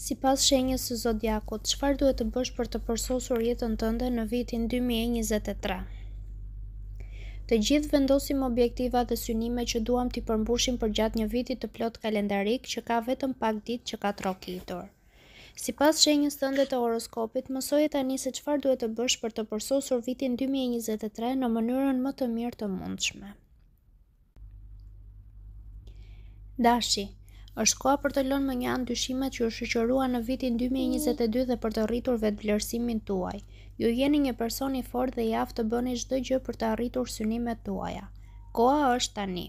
Si pas shenjës së zodiakut, qëfar duhet të bësh për të përsosur jetën tënde në vitin 2023? Të gjithë vendosim objektiva dhe synime që duham të përmbushim për gjatë një vitit të plot kalendarik që ka vetëm pak dit që ka trokitor. Si pas shenjës tënde të horoskopit, mësoj e tani se qëfar duhet të bësh për të përsosur vitin 2023 në mënyrën më të mirë të mundshme. Dashi, është koha për të lënë më një anë dyshimet që u shoqërua në vitin 2022 dhe për të rritur vetë vlerësimin tuaj. Ju jeni një person i fortë dhe i aftë të bëni çdo gjë për të arritur synimet tuaja. Koha është tani.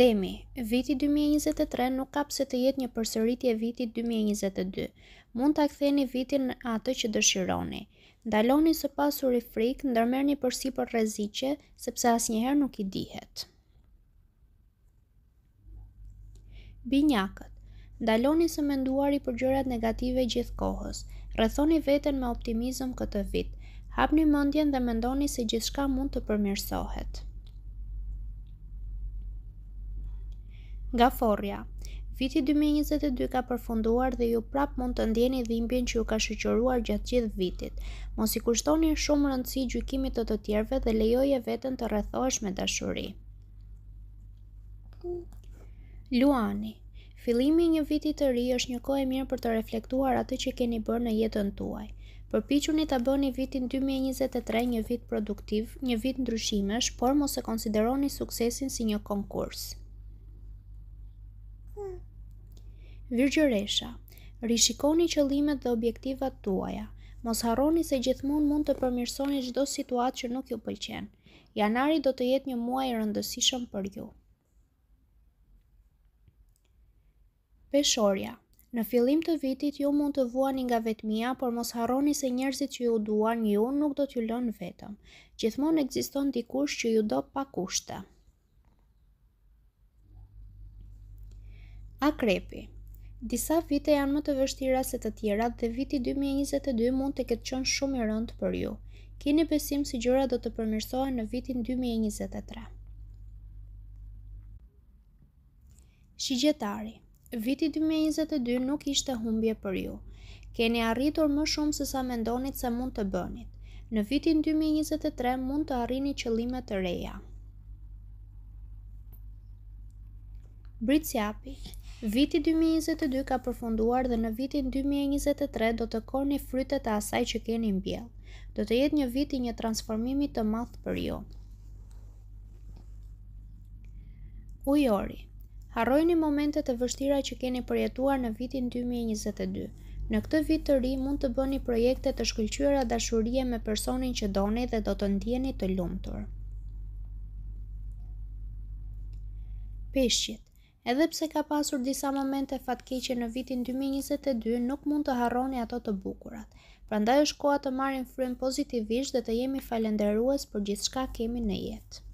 Demi, viti 2023 nuk ka pse të jetë një përsëritje e vitit 2022. Mund ta ktheni vitin atë që dëshironi. Ndaloni së pasuri frikë, ndërmerrni përsipër rreziqe, sepse asnjëherë nuk i dihet. Binjakët Daloni së menduari për gjërat negative gjithë kohës. Rëthoni vetën me optimizëm këtë vit. Hapni mëndjen dhe mendoni se gjithë mund të përmirsohet. Gaforja Viti 2022 ka përfunduar dhe ju prap mund të ndjeni dhimbjen që ju ka shëqëruar gjatë gjithë vitit. Mos i kushtoni shumë rëndësi gjykimit të të tjerve dhe lejoje vetën të rrethosh me dashuri. Luani Filimi i një viti të ri është një kohë e mirë për të reflektuar atë që keni bërë në jetën tuaj. Përpiquni ta bëni vitin 2023 një vit produktiv, një vit ndryshimesh, por mos e konsideroni suksesin si një konkurs. Virgjëresha, rishikoni qëllimet dhe objektivat tuaja. Mos harroni se gjithmonë mund të përmirësoni çdo situatë që nuk ju pëlqen. Janari do të jetë një muaj i rëndësishëm për ju. Peshorja. Në fillim të vitit ju mund të vuani nga vetmia, por mos harroni se njerëzit që ju duan ju nuk do t'ju lënë vetëm. Gjithmonë ekziston dikush që ju do pa kushte. Akrepi. Disa vite janë më të vështira se të tjera dhe viti 2022 mund të ketë qenë shumë e rëndë për ju. Keni besim se gjërat do të përmirësohen në vitin 2023. Shigjetari. Viti 2022 nuk ishte humbje për ju. Keni arritur më shumë se sa mendonit se mund të bënit Në vitin 2023 mund të arrini qëllime të reja. Britsjapi Viti 2022 ka përfunduar dhe në vitin 2023 do të korni frytet e asaj që keni mbjell. Do të jetë një viti një transformimi të math për ju. Ujori Harrojni momentet e vështira që keni përjetuar në vitin 2022. Në këtë vit të ri mund të bëni projekte të shkëlqyera dashurie me personin që doni dhe do të ndjeni të lumtur. Peshqit Edhe pse ka pasur disa momente fatkeqe në vitin 2022, nuk mund të harroni ato të bukurat. Prandaj është koha të marrim frymë pozitivisht dhe të jemi falendërues për gjithçka që kemi në jetë.